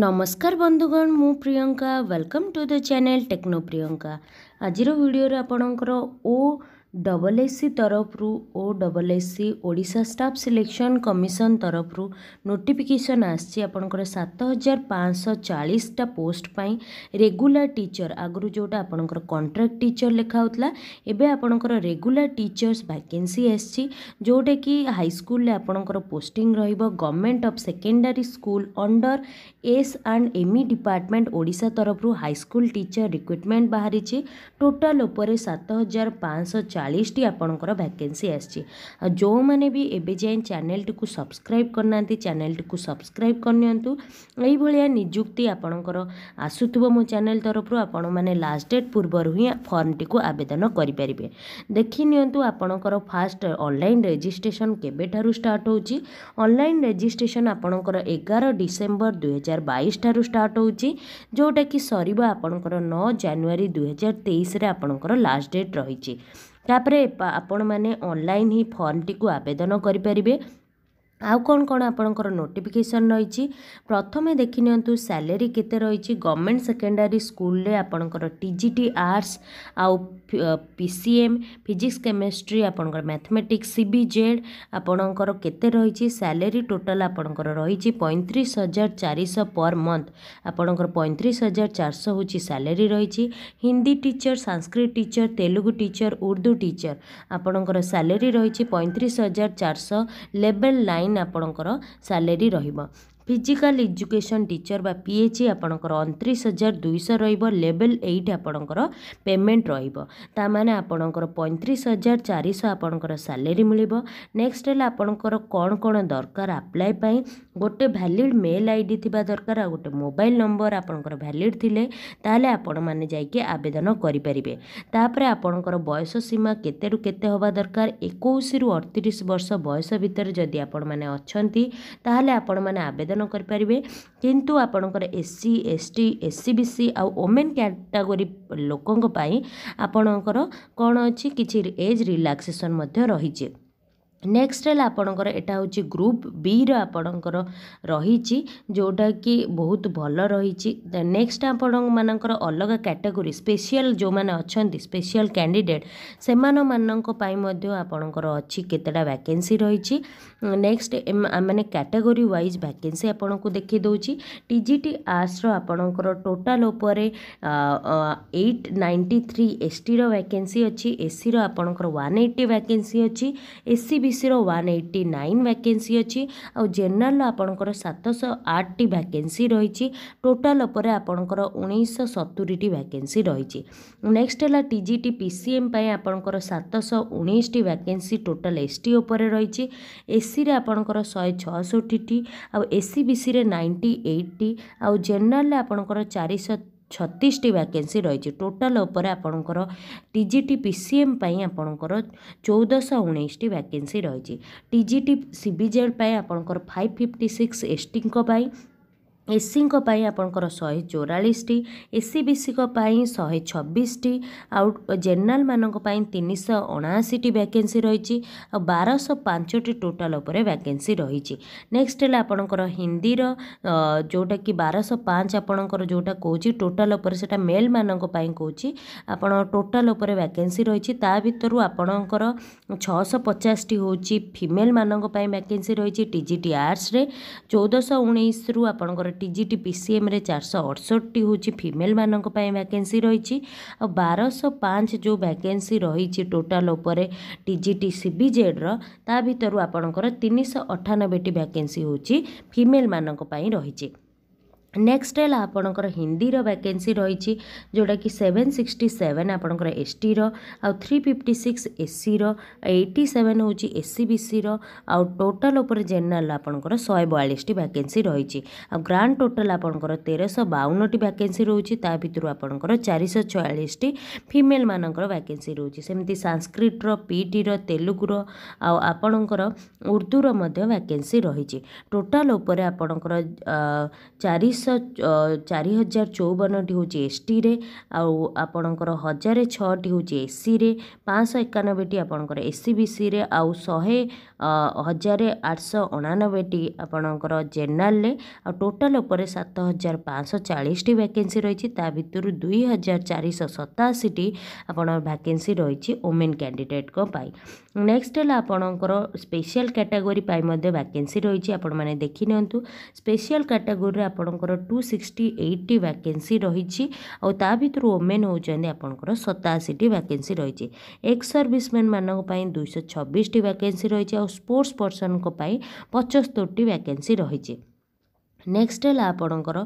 ନମସ୍କାର ବନ୍ଧୁଗଣ ମୁଁ Priyanka welcome to the channel techno Priyanka ଆଜିର ଭିଡ଼ିଓରେ ଆପଣଙ୍କର ଓ ડબલએસસી તરફରୁ O double S C Odisha staff selection commission ତରଫରୁ ନୋଟିଫିକେସନ୍ ଆସିଛି ଆପଣଙ୍କର ସାତ ହଜାର ପାଞ୍ଚଶହ ଚାଳିଶଟା ପୋଷ୍ଟ ପାଇଁ ରେଗୁଲାର ଟିଚର୍ ଆଗରୁ ଯେଉଁଟା ଆପଣଙ୍କର କଣ୍ଟ୍ରାକ୍ଟ ଟିଚର୍ ଲେଖା ହେଉଥିଲା ଏବେ ଆପଣଙ୍କର ରେଗୁଲାର ଟିଚର୍ସ ଭ୍ୟାକେନ୍ସି ଆସିଛି ଯେଉଁଟାକି ହାଇସ୍କୁଲରେ ଆପଣଙ୍କର ପୋଷ୍ଟିଂ ରହିବ government of secondary school under S and M E department Odisha ତରଫରୁ ହାଇସ୍କୁଲ ଟିଚର୍ ରିକ୍ରୁଟମେଣ୍ଟ ବାହାରିଛି ଟୋଟାଲ୍ ଉପରେ ସାତ ହଜାର ପାଞ୍ଚଶହ ଚାଳିଶଟି ଆପଣଙ୍କର ଭ୍ୟାକେନ୍ସି ଆସିଛି ଆଉ ଯେଉଁମାନେ ବି ଏବେ ଯାଏଁ ଚ୍ୟାନେଲ୍ଟିକୁ ସବସ୍କ୍ରାଇବ୍ କରିନାହାନ୍ତି ଚ୍ୟାନେଲ୍ଟିକୁ ସବସ୍କ୍ରାଇବ୍ କରିନିଅନ୍ତୁ ଏଇଭଳିଆ ନିଯୁକ୍ତି ଆପଣଙ୍କର ଆସୁଥିବ ମୋ ଚ୍ୟାନେଲ୍ ତରଫରୁ ଆପଣମାନେ ଲାଷ୍ଟ ଡେଟ୍ ପୂର୍ବରୁ ହିଁ ଫର୍ମଟିକୁ ଆବେଦନ କରିପାରିବେ ଦେଖିନିଅନ୍ତୁ ଆପଣଙ୍କର ଫାଷ୍ଟ ଅନଲାଇନ୍ ରେଜିଷ୍ଟ୍ରେସନ୍ କେବେଠାରୁ ଷ୍ଟାର୍ଟ ହେଉଛି ଅନଲାଇନ୍ ରେଜିଷ୍ଟ୍ରେସନ୍ ଆପଣଙ୍କର ଏଗାର ଡିସେମ୍ବର ଦୁଇହଜାର ବାଇଶ ଠାରୁ ଷ୍ଟାର୍ଟ ହେଉଛି ଯେଉଁଟାକି ସରିବ ଆପଣଙ୍କର ନଅ ଜାନୁଆରୀ ଦୁଇହଜାର ତେଇଶରେ ଆପଣଙ୍କର ଲାଷ୍ଟ ଡେଟ୍ ରହିଛି ତାପରେ ଆପଣମାନେ ଅନଲାଇନ୍ ହିଁ ଫର୍ମଟିକୁ ଆବେଦନ କରିପାରିବେ ଆଉ କ'ଣ କ'ଣ ଆପଣଙ୍କର ନୋଟିଫିକେସନ୍ ରହିଛି ପ୍ରଥମେ ଦେଖି ନିଅନ୍ତୁ ସାଲେରୀ କେତେ ରହିଛି ଗଭର୍ଣ୍ଣମେଣ୍ଟ ସେକେଣ୍ଡାରୀ ସ୍କୁଲରେ ଆପଣଙ୍କର ଟି ଜି ଟି ଆର୍ଟ୍ସ ଆଉ P C M physics chemistry ଆପଣଙ୍କର ମ୍ୟାଥମେଟିକ୍ସ ସି ବି ଜେଡ଼୍ ଆପଣଙ୍କର କେତେ ରହିଛି ସାଲେରୀ ଟୋଟାଲ୍ ଆପଣଙ୍କର ରହିଛି ପଇଁତିରିଶ ହଜାର ଚାରିଶହ ପର୍ ମନ୍ଥ ଆପଣଙ୍କର ପଇଁତିରିଶ ହଜାର ଚାରିଶହ ହେଉଛି ସାଲେରୀ ରହିଛି Hindi teacher Sanskrit teacher Telugu teacher Urdu teacher ଆପଣଙ୍କର ସାଲେରୀ ରହିଛି ପଇଁତିରିଶ ହଜାର ଚାରିଶହ ଲେବଲ୍ ନାଇନ୍ ଲାଇନ୍ ଆପଣଙ୍କର ସାଲେରୀ ରହିବ ফিজিকাল এজুকেশন ଟିଚର ବା ପି ଏଚ୍ ଆପଣଙ୍କର ଅଣତିରିଶ ହଜାର ଦୁଇଶହ ରହିବ ଲେବଲ୍ ଏଇଟ୍ ଆପଣଙ୍କର ପେମେଣ୍ଟ ରହିବ ତା'ମାନେ ଆପଣଙ୍କର ପଇଁତିରିଶ ହଜାର ଚାରିଶହ ଆପଣଙ୍କର ସାଲେରୀ ମିଳିବ ନେକ୍ସଟ ହେଲା ଆପଣଙ୍କର କ'ଣ କ'ଣ ଦରକାର ଆପ୍ଲାଏ ପାଇଁ ଗୋଟେ ଭ୍ୟାଲିଡ଼ ମେଲ୍ ଆଇ ଡି ଥିବା ଦରକାର ଆଉ ଗୋଟେ ମୋବାଇଲ ନମ୍ବର ଆପଣଙ୍କର ଭ୍ୟାଲିଡ଼ ଥିଲେ ତାହେଲେ ଆପଣମାନେ ଯାଇକି ଆବେଦନ କରିପାରିବେ ତାପରେ ଆପଣଙ୍କର ବୟସ ସୀମା କେତେରୁ କେତେ ହେବା ଦରକାର ଏକୋଇଶରୁ ଅଠତିରିଶ ବର୍ଷ ବୟସ ଭିତରେ ଯଦି ଆପଣମାନେ ଅଛନ୍ତି ତାହେଲେ ଆପଣମାନେ ଆବେଦନ ଆବେଦନ କରିପାରିବେ କିନ୍ତୁ ଆପଣଙ୍କର S C S T S C B C ଆଉ ଓମେନ୍ କ୍ୟାଟାଗୋରୀ ଲୋକଙ୍କ ପାଇଁ ଆପଣଙ୍କର କ'ଣ ଅଛି କିଛି ଏଜ୍ ରିଲାକ୍ସେସନ୍ ମଧ୍ୟ ରହିଛି ନେକ୍ସଟ ହେଲା ଆପଣଙ୍କର ଏଇଟା ହେଉଛି ଗ୍ରୁପ୍ ବି'ର ଆପଣଙ୍କର ରହିଛି ଯେଉଁଟାକି ବହୁତ ଭଲ ରହିଛି ନେକ୍ସଟ ଆପଣମାନଙ୍କର ଅଲଗା କାଟାଗୋରୀ ସ୍ପେଶିଆଲ ଯେଉଁମାନେ ଅଛନ୍ତି ସ୍ପେଶିଆଲ କ୍ୟାଣ୍ଡିଡେଟ୍ ସେମାନମାନଙ୍କ ପାଇଁ ମଧ୍ୟ ଆପଣଙ୍କର ଅଛି କେତେଟା ଭ୍ୟାକେନ୍ସି ରହିଛି ନେକ୍ସଟ ମାନେ କାଟାଗୋରୀ ୱାଇଜ୍ ଭ୍ୟାକେନ୍ସି ଆପଣଙ୍କୁ ଦେଖି ଦେଉଛି ଟି ଜି ଟି ଆର୍ଟ୍ସର ଆପଣଙ୍କର ଟୋଟାଲ ଉପରେ ଏଇଟ୍ ନାଇଣ୍ଟି ଥ୍ରୀ ଏସ୍ଟିର ଭ୍ୟାକେନ୍ସି ଅଛି ଏସ୍ସିର ଆପଣଙ୍କର ୱାନ୍ ଏଇଟି ଭ୍ୟାକେନ୍ସି ଅଛି ଏସ୍ସି ଓବିସିର ୱାନ୍ ଏଇଟି ନାଇନ୍ ଭ୍ୟାକେନ୍ସି ଅଛି ଆଉ ଜେନେରାଲ ଆପଣଙ୍କର ସାତଶହ ଆଠଟି ଭ୍ୟାକେନ୍ସି ରହିଛି ଟୋଟାଲ୍ ଉପରେ ଆପଣଙ୍କର ଉଣେଇଶହ ସତୁରିଟି ଭ୍ୟାକେନ୍ସି ରହିଛି ନେକ୍ସଟ ହେଲା T G T P C M ପାଇଁ ଆପଣଙ୍କର ସାତଶହ ଉଣେଇଶଟି ଭ୍ୟାକେନ୍ସି ଟୋଟାଲ୍ ଏସ୍ ଟି ଉପରେ ରହିଛି ଏସିରେ ଆପଣଙ୍କର ଶହେ ଛଅଷଠିଟି ଆଉ ଏସ୍ ସି ବି ସିରେ ନାଇଣ୍ଟି ଏଇଟ୍ଟି ଆଉ ଜେନେରାଲ୍ରେ ଆପଣଙ୍କର ଚାରିଶହ ଛତିଶଟି ଭ୍ୟାକେନ୍ସି ରହିଛି ଟୋଟାଲ୍ ଉପରେ ଆପଣଙ୍କର T G T P C M ପାଇଁ ଆପଣଙ୍କର ଚଉଦଶହ ଉଣେଇଶଟି ଭ୍ୟାକେନ୍ସି ରହିଛି T G T C B Z ପାଇଁ ଆପଣଙ୍କର ଫାଇଭ୍ ଫିଫ୍ଟି ସିକ୍ସ ଏସ୍ ଟିଙ୍କ ପାଇଁ ଏସ୍ସିଙ୍କ ପାଇଁ ଆପଣଙ୍କର ଶହେ ଚଉରାଳିଶଟି ଏସ୍ ସି ବି ସିଙ୍କ ପାଇଁ ଶହେ ଛବିଶଟି ଆଉ ଜେନେରାଲମାନଙ୍କ ପାଇଁ ତିନିଶହ ଅଣାଅଶୀଟି ଭ୍ୟାକେନ୍ସି ରହିଛି ଆଉ ବାରଶହ ପାଞ୍ଚଟି ଟୋଟାଲ୍ ଉପରେ ଭ୍ୟାକେନ୍ସି ରହିଛି ନେକ୍ସଟ ହେଲା ଆପଣଙ୍କର ହିନ୍ଦୀର ଯେଉଁଟାକି ବାରଶହ ପାଞ୍ଚ ଆପଣଙ୍କର ଯେଉଁଟା କହୁଛି ଟୋଟାଲ୍ ଉପରେ ସେଇଟା ମେଲ୍ମାନଙ୍କ ପାଇଁ କହୁଛି ଆପଣ ଟୋଟାଲ୍ ଉପରେ ଭ୍ୟାକେନ୍ସି ରହିଛି ତା ଭିତରୁ ଆପଣଙ୍କର ଛଅଶହ ପଚାଶଟି ହେଉଛି ଫିମେଲ୍ମାନଙ୍କ ପାଇଁ ଭ୍ୟାକେନ୍ସି ରହିଛି ଟି ଜି ଟି ଆର୍ଟସରେ ଚଉଦଶହ ଉଣେଇଶରୁ ଆପଣଙ୍କର T G T P C ଏମ୍ରେ ଚାରିଶହ ଅଠଷଠି ହେଉଛି ଫିମେଲ୍ମାନଙ୍କ ପାଇଁ ଭ୍ୟାକେନ୍ସି ରହିଛି ଆଉ ବାରଶହ ପାଞ୍ଚ ଯେଉଁ ଭ୍ୟାକେନ୍ସି ରହିଛି ଟୋଟାଲ୍ ଉପରେ ଟି ଜି ଟି ସି ବି ଜେଡ଼୍ର ତା ଭିତରୁ ଆପଣଙ୍କର ତିନିଶହ ଅଠାନବେଟି ଭ୍ୟାକେନ୍ସି ହେଉଛି ଫିମେଲ୍ମାନଙ୍କ ପାଇଁ ରହିଛି ନେକ୍ସଟ ହେଲା ଆପଣଙ୍କର ହିନ୍ଦୀର ଭ୍ୟାକେନ୍ସି ରହିଛି ଯେଉଁଟାକି ସେଭେନ୍ ସିକ୍ସଟି ସେଭେନ୍ ଆପଣଙ୍କର ଏସ୍ଟିର ଆଉ ଥ୍ରୀ ଫିଫ୍ଟି ସିକ୍ସ ଏସ୍ସିର ଏଇଟି ସେଭେନ୍ ହେଉଛି ଏସ୍ ସି ବି ସିର ଆଉ ଟୋଟାଲ୍ ଉପରେ ଜେନେରାଲ୍ ଆପଣଙ୍କର ଶହେ ବୟାଳିଶଟି ଭ୍ୟାକେନ୍ସି ରହିଛି ଆଉ ଗ୍ରାଣ୍ଡ ଟୋଟାଲ୍ ଆପଣଙ୍କର ତେରଶହ ବାଉନଟି ଭ୍ୟାକେନ୍ସି ରହୁଛି ତା ଭିତରୁ ଆପଣଙ୍କର ଚାରିଶହ ଛୟାଳିଶଟି ଫିମେଲ୍ମାନଙ୍କର ଭ୍ୟାକେନ୍ସି ରହୁଛି ସେମିତି ସାଂସ୍କ୍ରିଟ୍ର ପିଟିର ତେଲୁଗୁର ଆଉ ଆପଣଙ୍କର ଉର୍ଦ୍ଦୁର ମଧ୍ୟ ଭ୍ୟାକେନ୍ସି ରହିଛି ଟୋଟାଲ୍ ଉପରେ ଆପଣଙ୍କର ଚାରିଶହ ଚାରିଶହ ଚାରି ହଜାର ଚଉବନଟି ହେଉଛି ଏସ୍ଟିରେ ଆଉ ଆପଣଙ୍କର ହଜାରେ ଛଅଟି ହେଉଛି ଏସ୍ସିରେ ପାଞ୍ଚଶହ ଏକାନବେଟି ଆପଣଙ୍କର ଏସ୍ସି ବିସିରେ ଆଉ ଶହେ ହଜାରେ ଆଠଶହ ଅଣାନବେଟି ଆପଣଙ୍କର ଜେନେରାଲରେ ଆଉ ଟୋଟାଲ୍ ଉପରେ ସାତ ହଜାର ପାଞ୍ଚଶହ ଚାଳିଶଟି ଭ୍ୟାକେନ୍ସି ରହିଛି ତା ଭିତରୁ ଦୁଇ ହଜାର ଚାରିଶହ ସତାଅଶୀଟି ଆପଣଙ୍କର ଭ୍ୟାକେନ୍ସି ରହିଛି ଓମେନ୍ କ୍ୟାଣ୍ଡିଡେଟ୍ଙ୍କ ପାଇଁ ନେକ୍ସଟ ହେଲା ଆପଣଙ୍କର ସ୍ପେଶିଆଲ୍ କ୍ୟାଟାଗୋରୀ ପାଇଁ ମଧ୍ୟ ଭ୍ୟାକେନ୍ସି ରହିଛି ଆପଣମାନେ ଦେଖିନିଅନ୍ତୁ ସ୍ପେଶିଆଲ୍ କ୍ୟାଟାଗୋରୀରେ ଆପଣଙ୍କର ଆପଣଙ୍କର ଟୁ ସିକ୍ସଟି ଏଇଟ୍ଟି ଭ୍ୟାକେନ୍ସି ରହିଛି ଆଉ ତା ଭିତରୁ ଓମେନ୍ ହେଉଛନ୍ତି ଆପଣଙ୍କର ସତାଅଶୀଟି ଭ୍ୟାକେନ୍ସି ରହିଛି ଏକ୍ସ ସର୍ଭିସମ୍ୟାନ୍ମାନଙ୍କ ପାଇଁ ଦୁଇଶହ ଛବିଶଟି ଭ୍ୟାକେନ୍ସି ରହିଛି ଆଉ ସ୍ପୋର୍ଟସ୍ ପର୍ସନ୍ଙ୍କ ପାଇଁ ପଞ୍ଚସ୍ତରୀଟି ଭ୍ୟାକେନ୍ସି ରହିଛି ନେକ୍ସଟ ହେଲା ଆପଣଙ୍କର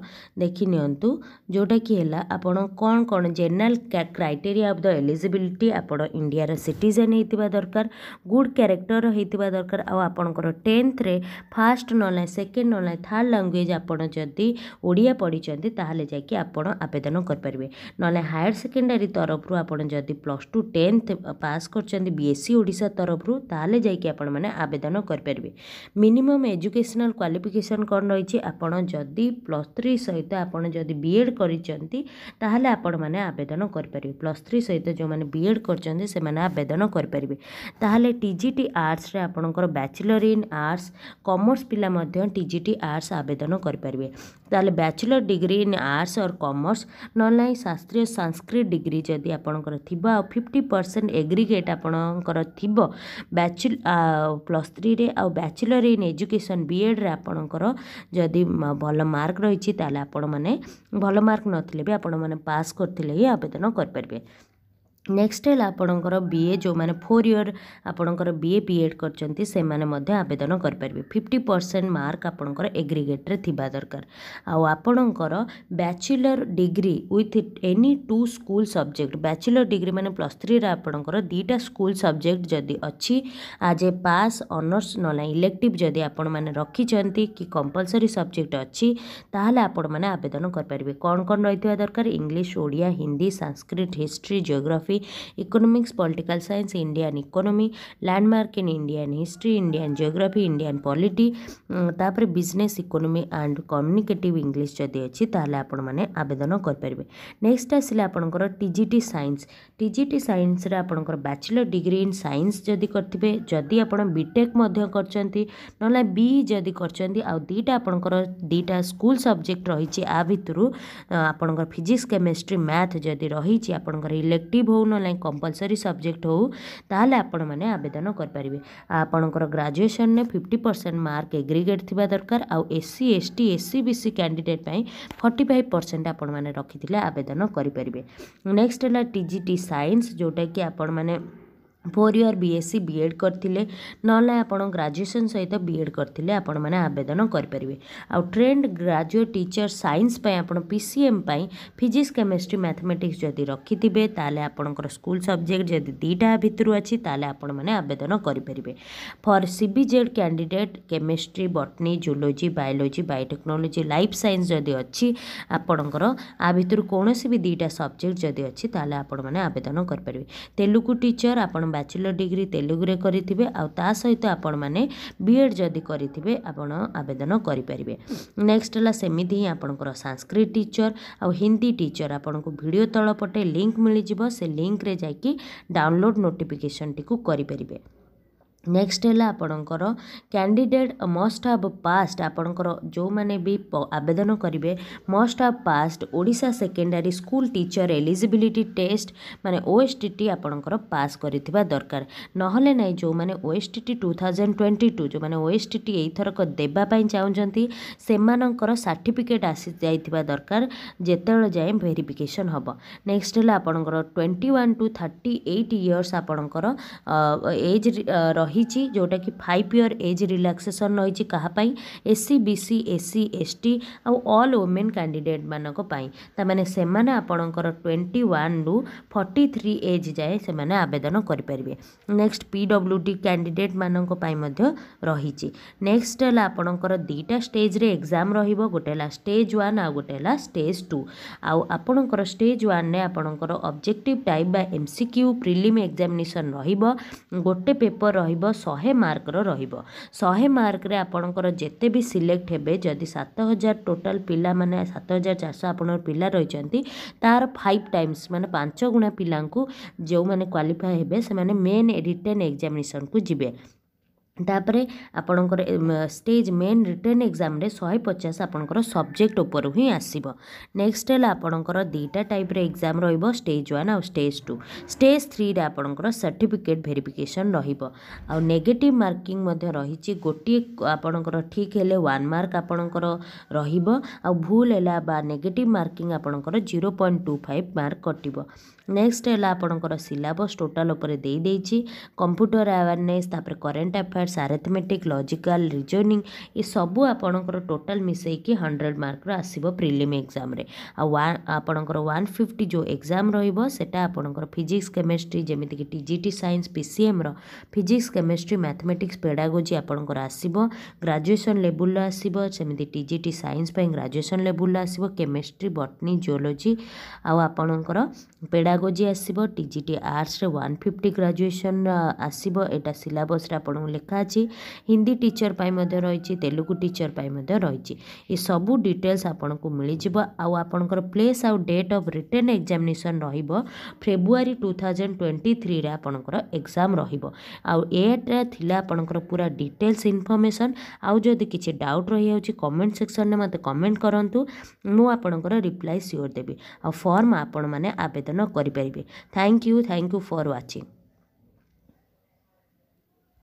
ଦେଖିନିଅନ୍ତୁ ଯେଉଁଟାକି ହେଲା ଆପଣ କ'ଣ କ'ଣ general criteria of the eligibility ଆପଣ ଇଣ୍ଡିଆର ସିଟିଜେନ୍ ହେଇଥିବା ଦରକାର ଗୁଡ୍ କ୍ୟାରେକ୍ଟର ହେଇଥିବା ଦରକାର ଆଉ ଆପଣଙ୍କର ଟେନ୍ଥରେ ଫାର୍ଷ୍ଟ ନହେଲେ ସେକେଣ୍ଡ ନହେଲେ ଥାର୍ଡ଼ ଲାଙ୍ଗୁଏଜ୍ ଆପଣ ଯଦି ଓଡ଼ିଆ ପଢ଼ିଛନ୍ତି ତାହେଲେ ଯାଇକି ଆପଣ ଆବେଦନ କରିପାରିବେ ନହେଲେ ହାୟର ସେକେଣ୍ଡାରୀ ତରଫରୁ ଆପଣ ଯଦି ପ୍ଲସ୍ ଟୁ ଟେନ୍ଥ ପାସ୍ କରିଛନ୍ତି ବି ଏସ୍ ସି ଓଡ଼ିଶା ତରଫରୁ ତାହେଲେ ଯାଇକି ଆପଣମାନେ ଆବେଦନ କରିପାରିବେ ମିନିମମ୍ ଏଜୁକେସନାଲ୍ କ୍ୱାଲିଫିକେସନ୍ କ'ଣ ରହିଛି ଆପଣ ଯଦି ପ୍ଲସ୍ ଥ୍ରୀ ସହିତ ଆପଣ ଯଦି ବି ଏଡ଼୍ କରିଛନ୍ତି ତାହେଲେ ଆପଣମାନେ ଆବେଦନ କରିପାରିବେ ପ୍ଲସ୍ ଥ୍ରୀ ସହିତ ଯେଉଁମାନେ ବି ଏଡ଼୍ କରିଛନ୍ତି ସେମାନେ ଆବେଦନ କରିପାରିବେ ତାହେଲେ ଟି ଜି ଟି ଆର୍ଟ୍ସରେ ଆପଣଙ୍କର ବ୍ୟାଚଲର୍ ଇନ୍ ଆର୍ଟ୍ସ କମର୍ସ ପିଲା ମଧ୍ୟ ଟି ଟି ଆର୍ଟ୍ସ ଆବେଦନ କରିପାରିବେ ତାହେଲେ bachelor degree in arts or commerce ନହେଲେ ନାହିଁ ଶାସ୍ତ୍ରୀୟ ସାଂସ୍କ୍ରିଟ ଡିଗ୍ରୀ ଯଦି ଆପଣଙ୍କର ଥିବ ଆଉ ଫିଫ୍ଟି ପରସେଣ୍ଟ ଏଗ୍ରିଗେଟ୍ ଆପଣଙ୍କର ଥିବ ବ୍ୟାଚୁଲ ପ୍ଲସ୍ ଥ୍ରୀରେ ଆଉ ବ୍ୟାଚଲର ଇନ୍ ଏଜୁକେସନ୍ ବିଏଡ଼୍ରେ ଆପଣଙ୍କର ଯଦି ଭଲ ମାର୍କ ରହିଛି ତାହେଲେ ଆପଣମାନେ ଭଲ ମାର୍କ ନଥିଲେ ବି ଆପଣମାନେ ପାସ୍ କରିଥିଲେ ହିଁ ଆବେଦନ କରିପାରିବେ ନେକ୍ସଟ ହେଲା ଆପଣଙ୍କର ବି ଏ ଯେଉଁମାନେ ଫୋର୍ ଇୟର୍ ଆପଣଙ୍କର ବି ଏ ବି ଏଡ଼୍ କରିଛନ୍ତି ସେମାନେ ମଧ୍ୟ ଆବେଦନ କରିପାରିବେ ଫିଫ୍ଟି ପରସେଣ୍ଟ ମାର୍କ ଆପଣଙ୍କର ଏଗ୍ରିଗେଟ୍ରେ ଥିବା ଦରକାର ଆଉ ଆପଣଙ୍କର bachelor degree with any two school subject bachelor degree ମାନେ ପ୍ଲସ୍ ଥ୍ରୀରେ ଆପଣଙ୍କର ଦୁଇଟା ସ୍କୁଲ୍ ସବଜେକ୍ଟ ଯଦି ଅଛି ଆଜ୍ ଏ ପାସ୍ ଅନର୍ସ ନହେଲେ ଇଲେକ୍ଟିଭ୍ ଯଦି ଆପଣମାନେ ରଖିଛନ୍ତି କି କମ୍ପଲସରି ସବଜେକ୍ଟ ଅଛି ତାହେଲେ ଆପଣମାନେ ଆବେଦନ କରିପାରିବେ କ'ଣ କ'ଣ ରହିଥିବା ଦରକାର English Odia Hindi Sanskrit history geography geography economics political science Indian economy landmark in Indian history Indian geography Indian polity तापर business economy and communicative English जदि अच्छी ताहले आपण आवेदन करेंगे नेक्स्ट आसिले आपंकर सैंस टी टीजीटी साइंस रे आपंकर बैचलर डिग्री इन साइंस जदि करथिबे जदि आपण बीटेक मध्य बी जदि करचंती दीटा आपंकर दीटा स्कूल सब्जेक्ट रही आ भितर आपंकर फिजिक्स केमिस्ट्री मैथ जदि रही आपंकर इलेक्टिव हो न ନାହିଁ କମ୍ପଲସରି ସବଜେକ୍ଟ ହେଉ ତାହେଲେ ଆପଣମାନେ ଆବେଦନ କରିପାରିବେ ଆପଣଙ୍କର ଗ୍ରାଜୁଏସନ୍ରେ ଫିଫ୍ଟି ପରସେଣ୍ଟ ମାର୍କ ଏଗ୍ରିଗେଟ୍ ଥିବା ଦରକାର ଆଉ SC ST SC BC candidate ପାଇଁ ଫର୍ଟି ଫାଇଭ୍ ପରସେଣ୍ଟ ଆପଣମାନେ ରଖିଥିଲେ ଆବେଦନ କରିପାରିବେ ନେକ୍ସଟ ହେଲା ଟି ଜି ଟି ସାଇନ୍ସ ଯେଉଁଟାକି ଆପଣମାନେ four year B S C B Ed କରିଥିଲେ ନହେଲେ ଆପଣ ଗ୍ରାଜୁଏସନ୍ ସହିତ ବି ଏଡ଼୍ କରିଥିଲେ ଆପଣମାନେ ଆବେଦନ କରିପାରିବେ ଆଉ ଟ୍ରେଣ୍ଡ ଗ୍ରାଜୁଏଟ୍ ଟିଚର୍ ସାଇନ୍ସ ପାଇଁ ଆପଣ ପି ସି ଏମ୍ ପାଇଁ ଫିଜିକ୍ସ କେମିଷ୍ଟ୍ରି ମ୍ୟାଥମେଟିକ୍ସ ଯଦି ରଖିଥିବେ ତାହେଲେ ଆପଣଙ୍କର ସ୍କୁଲ୍ ସବଜେକ୍ଟ ଯଦି ଦୁଇଟା ଭିତରୁ ଅଛି ତାହେଲେ ଆପଣମାନେ ଆବେଦନ କରିପାରିବେ for C B Z candidate chemistry botany zoology biology biotechnology life science ଯଦି ଅଛି ଆପଣଙ୍କର ଆ ଭିତରୁ କୌଣସି ବି ଦୁଇଟା ସବଜେକ୍ଟ ଯଦି ଅଛି ତାହେଲେ ଆପଣମାନେ ଆବେଦନ କରିପାରିବେ ତେଲୁଗୁ ଟିଚର୍ ଆପଣ ବ୍ୟାଚଲର ଡିଗ୍ରୀ ତେଲୁଗୁରେ କରିଥିବେ ଆଉ ତା ସହିତ ଆପଣମାନେ ବିଏଡ଼୍ ଯଦି କରିଥିବେ ଆପଣ ଆବେଦନ କରିପାରିବେ ନେକ୍ସଟ ହେଲା ସେମିତି ହିଁ ଆପଣଙ୍କର ସାଂସ୍କ୍ରିତ ଟିଚର ଆଉ ହିନ୍ଦୀ ଟିଚର ଆପଣଙ୍କୁ ଭିଡ଼ିଓ ତଳପଟେ ଲିଙ୍କ ମିଳିଯିବ ସେ ଲିଙ୍କରେ ଯାଇକି ଡାଉନଲୋଡ଼ ନୋଟିଫିକେସନ୍ଟିକୁ କରିପାରିବେ ନେକ୍ସଟ୍ ହେଲା ଆପଣଙ୍କର କ୍ୟାଣ୍ଡିଡ଼େଟ୍ ମଷ୍ଟ ହାଭ୍ ପାସ୍ଡ ଆପଣଙ୍କର ଯେଉଁମାନେ ବି ଆବେଦନ କରିବେ must have passed Odisha secondary school teacher eligibility test ମାନେ ଓ ଏସ୍ ଟି ଟି ଆପଣଙ୍କର ପାସ୍ କରିଥିବା ଦରକାର ନହେଲେ ନାହିଁ ଯେଉଁମାନେ O S T T two thousand twenty two ଯେଉଁମାନେ ଓ ଏସ୍ ଟି ଟି ଏଇଥରକ ଦେବା ପାଇଁ ଚାହୁଁଛନ୍ତି ସେମାନଙ୍କର ସାର୍ଟିଫିକେଟ୍ ଆସିଯାଇଥିବା ଦରକାର ଯେତେବେଳେ ଯାଏଁ ଭେରିଫିକେସନ୍ ହେବ ନେକ୍ସଟ୍ ହେଲା ଆପଣଙ୍କର twenty one to thirty eight years ଆପଣଙ୍କର ଏଜ୍ ରହି ରହିଛି ଯେଉଁଟାକି ଫାଇଭ୍ ଇୟର୍ ଏଜ୍ ରିଲାକ୍ସେସନ୍ ରହିଛି କାହା ପାଇଁ ଏସ୍ସି ବିସି ଏସ୍ସି ଏସ୍ଟି ଆଉ ଅଲ୍ ଓମେନ୍ କ୍ୟାଣ୍ଡିଡ଼େଟ୍ମାନଙ୍କ ପାଇଁ ତାମାନେ ସେମାନେ ଆପଣଙ୍କର ଟ୍ୱେଣ୍ଟି ୱାନ୍ରୁ ଫର୍ଟି ଥ୍ରୀ ଏଜ୍ ଯାଏଁ ସେମାନେ ଆବେଦନ କରିପାରିବେ ନେକ୍ସଟ ପି ଡବ୍ଲ୍ୟୁ ଡ଼ି କ୍ୟାଣ୍ଡିଡ଼େଟ୍ମାନଙ୍କ ପାଇଁ ମଧ୍ୟ ରହିଛି ନେକ୍ସଟ ହେଲା ଆପଣଙ୍କର ଦୁଇଟା ଷ୍ଟେଜ୍ରେ ଏକ୍ଜାମ୍ ରହିବ ଗୋଟେ ହେଲା ଷ୍ଟେଜ୍ ୱାନ୍ ଆଉ ଗୋଟେ ହେଲା ଷ୍ଟେଜ୍ ଟୁ ଆଉ ଆପଣଙ୍କର ଷ୍ଟେଜ୍ ୱାନ୍ରେ ଆପଣଙ୍କର ଅବଜେକ୍ଟିଭ୍ ଟାଇପ୍ ବା M C Q prelim examination ରହିବ ଗୋଟେ ପେପର୍ ରହିବ ରହିବ ଶହେ ମାର୍କର ରହିବ ଶହେ ମାର୍କରେ ଆପଣଙ୍କର ଯେତେ ବି ସିଲେକ୍ଟ ହେବେ ଯଦି ସାତ ହଜାର ଟୋଟାଲ୍ ପିଲାମାନେ ସାତ ହଜାର ଚାରିଶହ ଆପଣଙ୍କର ପିଲା ରହିଛନ୍ତି ତା'ର ଫାଇଭ୍ ଟାଇମ୍ସ ମାନେ ପାଞ୍ଚ ଗୁଣା ପିଲାଙ୍କୁ ଯେଉଁମାନେ କ୍ୱାଲିଫାଏ ହେବେ ସେମାନେ ମେନ୍ ରିଟେନ୍ ଏକ୍ଜାମିନେସନ୍କୁ ଯିବେ ତାପରେ ଆପଣଙ୍କର ଷ୍ଟେଜ୍ ମେନ୍ ରିଟର୍ଣ୍ଣ ଏକ୍ଜାମ୍ରେ ଶହେ ପଚାଶ ଆପଣଙ୍କର ସବଜେକ୍ଟ ଉପରୁ ହିଁ ଆସିବ ନେକ୍ସଟ ହେଲା ଆପଣଙ୍କର ଦୁଇଟା ଟାଇପ୍ର ଏକ୍ଜାମ୍ ରହିବ ଷ୍ଟେଜ୍ ୱାନ୍ ଆଉ ଷ୍ଟେଜ୍ ଟୁ ଷ୍ଟେଜ୍ ଥ୍ରୀରେ ଆପଣଙ୍କର ସାର୍ଟିଫିକେଟ୍ ଭେରିଫିକେସନ୍ ରହିବ ଆଉ ନେଗେଟିଭ୍ ମାର୍କିଂ ମଧ୍ୟ ରହିଛି ଗୋଟିଏ ଆପଣଙ୍କର ଠିକ୍ ହେଲେ ୱାନ୍ ମାର୍କ ଆପଣଙ୍କର ରହିବ ଆଉ ଭୁଲ ହେଲା ବା ନେଗେଟିଭ୍ ମାର୍କିଂ ଆପଣଙ୍କର zero point two five mark କଟିବ ନେକ୍ସଟ ହେଲା ଆପଣଙ୍କର ସିଲାବସ୍ ଟୋଟାଲ୍ ଉପରେ ଦେଇଦେଇଛି କମ୍ପ୍ୟୁଟର ଆୱାରନେସ୍ ତାପରେ current affairs arithmetic logical reasoning ଏସବୁ ଆପଣଙ୍କର ଟୋଟାଲ୍ ମିଶାଇକି ହଣ୍ଡ୍ରେଡ଼ ମାର୍କର ଆସିବ ପ୍ରିଲିମ୍ ଏକ୍ଜାମ୍ରେ ଆଉ ୱାନ୍ ଆପଣଙ୍କର ୱାନ୍ ଫିଫ୍ଟି ଯେଉଁ ଏକ୍ଜାମ୍ ରହିବ ସେଟା ଆପଣଙ୍କର ଫିଜିକ୍ସ କେମିଷ୍ଟ୍ରି ଯେମିତିକି T G T science P C ଏମ୍ର ଫିଜିକ୍ସ କେମିଷ୍ଟ୍ରି ମ୍ୟାଥମେଟିକ୍ସ ପେଡ଼ାଗୋଜି ଆପଣଙ୍କର ଆସିବ ଗ୍ରାଜୁଏସନ୍ ଲେବୁଲ୍ର ଆସିବ ସେମିତି ଟି ଜି ଟି ସାଇନ୍ସ ପାଇଁ ଗ୍ରାଜୁଏସନ୍ ଲେବୁଲ୍ର ଆସିବ କେମିଷ୍ଟ୍ରି ବଟନି ଜିଓଲୋଜି ଆଉ ଆପଣଙ୍କର ପେଡ଼ାଗୋଜି ପାଠାଗୋଜି ଆସିବ ଟି ଜି ଟି ଆର୍ଟ୍ସରେ ୱାନ୍ ଫିଫ୍ଟି ଗ୍ରାଜୁଏସନ୍ ଆସିବ ଏଇଟା ସିଲାବସ୍ରେ ଆପଣଙ୍କୁ ଲେଖା ଅଛି ହିନ୍ଦୀ ଟିଚର୍ ପାଇଁ ମଧ୍ୟ ରହିଛି ତେଲୁଗୁ ଟିଚର୍ ପାଇଁ ମଧ୍ୟ ରହିଛି ଏସବୁ ଡିଟେଲ୍ସ ଆପଣଙ୍କୁ ମିଳିଯିବ ଆଉ ଆପଣଙ୍କର ପ୍ଲେସ୍ ଆଉ ଡେଟ୍ ଅଫ୍ ରିଟର୍ନ ଏକ୍ଜାମିନେସନ୍ ରହିବ ଫେବୃଆରୀ ଟୁ ଥାଉଜେଣ୍ଡ ଟ୍ୱେଣ୍ଟି ଥ୍ରୀରେ ଆପଣଙ୍କର ଏକ୍ଜାମ୍ ରହିବ ଆଉ ଏଟା ଥିଲା ଆପଣଙ୍କର ପୁରା ଡିଟେଲ୍ସ ଇନଫର୍ମେସନ୍ ଆଉ ଯଦି କିଛି ଡାଉଟ୍ ରହିଯାଉଛି କମେଣ୍ଟ ସେକ୍ସନ୍ରେ ମୋତେ କମେଣ୍ଟ କରନ୍ତୁ ମୁଁ ଆପଣଙ୍କର ରିପ୍ଲାଏ ସିଓର୍ ଦେବି ଆଉ ଫର୍ମ ଆପଣମାନେ ଆବେଦନ କରି କରିପାରିବେ thank you thank you for watching